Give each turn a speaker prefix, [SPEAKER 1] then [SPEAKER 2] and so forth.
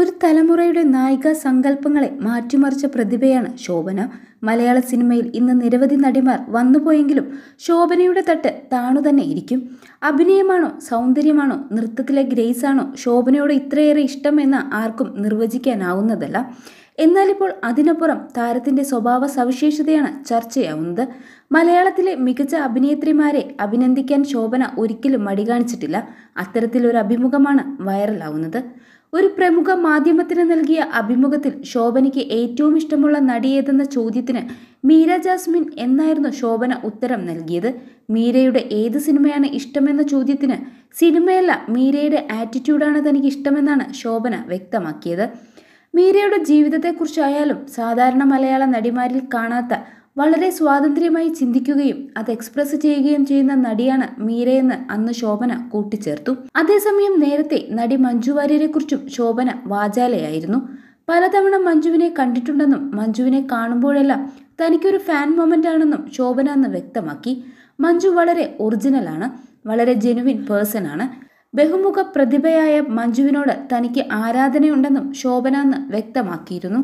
[SPEAKER 1] ഒരു തലമുറയുടെ നായിക സങ്കല്പങ്ങളെ മാറ്റിമറിച്ച പ്രതിഭയാണ് ശോഭന മലയാള സിനിമയിൽ ഇന്ന് നിരവധി നടിമാർ വന്നുപോയെങ്കിലും ശോഭനയുടെ തട്ട് താണു തന്നെ ഇരിക്കും അഭിനയമാണോ സൗന്ദര്യമാണോ നൃത്തത്തിലെ ഗ്രേസാണോ ശോഭനയോട് ഇത്രയേറെ എന്ന് ആർക്കും നിർവചിക്കാനാവുന്നതല്ല എന്നാലിപ്പോൾ അതിനപ്പുറം താരത്തിന്റെ സ്വഭാവ സവിശേഷതയാണ് ചർച്ചയാവുന്നത് മലയാളത്തിലെ മികച്ച അഭിനേത്രിമാരെ അഭിനന്ദിക്കാൻ ശോഭന ഒരിക്കലും മടി കാണിച്ചിട്ടില്ല അത്തരത്തിലൊരു അഭിമുഖമാണ് വൈറലാവുന്നത് ഒരു പ്രമുഖ മാധ്യമത്തിന് നൽകിയ അഭിമുഖത്തിൽ ശോഭനയ്ക്ക് ഏറ്റവും ഇഷ്ടമുള്ള നടിയേതെന്ന ചോദ്യത്തിന് മീര ജാസ്മിൻ എന്നായിരുന്നു ശോഭന ഉത്തരം നൽകിയത് മീരയുടെ ഏത് സിനിമയാണ് ഇഷ്ടമെന്ന ചോദ്യത്തിന് സിനിമയല്ല മീരയുടെ ആറ്റിറ്റ്യൂഡാണ് തനിക്ക് ഇഷ്ടമെന്നാണ് ശോഭന വ്യക്തമാക്കിയത് മീരയുടെ ജീവിതത്തെക്കുറിച്ചായാലും സാധാരണ മലയാള നടിമാരിൽ കാണാത്ത വളരെ സ്വാതന്ത്ര്യമായി ചിന്തിക്കുകയും അത് എക്സ്പ്രസ് ചെയ്യുകയും ചെയ്യുന്ന നടിയാണ് മീരയെന്ന് അന്ന് ശോഭന കൂട്ടിച്ചേർത്തു അതേസമയം നേരത്തെ നടി മഞ്ജു വാര്യരെക്കുറിച്ചും ശോഭന വാചാലയായിരുന്നു പലതവണ മഞ്ജുവിനെ കണ്ടിട്ടുണ്ടെന്നും മഞ്ജുവിനെ കാണുമ്പോഴെല്ലാം തനിക്കൊരു ഫാൻ മൊമെന്റ് ആണെന്നും ശോഭന അന്ന് വ്യക്തമാക്കി മഞ്ജു വളരെ ഒറിജിനലാണ് വളരെ ജെനുവിൻ പേഴ്സൺ ആണ് ബഹുമുഖ പ്രതിഭയായ മഞ്ജുവിനോട് തനിക്ക് ആരാധനയുണ്ടെന്നും ശോഭന അന്ന് വ്യക്തമാക്കിയിരുന്നു